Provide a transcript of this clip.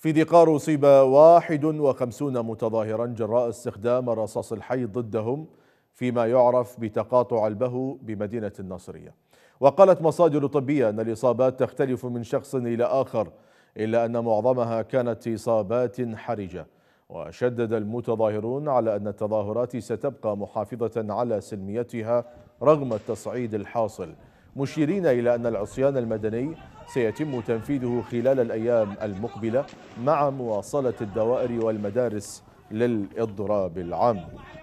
في دقار أصيب 51 متظاهرا جراء استخدام رصاص الحي ضدهم فيما يعرف بتقاطع البهو بمدينة الناصرية وقالت مصادر طبية أن الإصابات تختلف من شخص إلى آخر إلا أن معظمها كانت إصابات حرجة وشدد المتظاهرون على أن التظاهرات ستبقى محافظة على سلميتها رغم التصعيد الحاصل مشيرين إلى أن العصيان المدني سيتم تنفيذه خلال الأيام المقبلة مع مواصلة الدوائر والمدارس للإضراب العام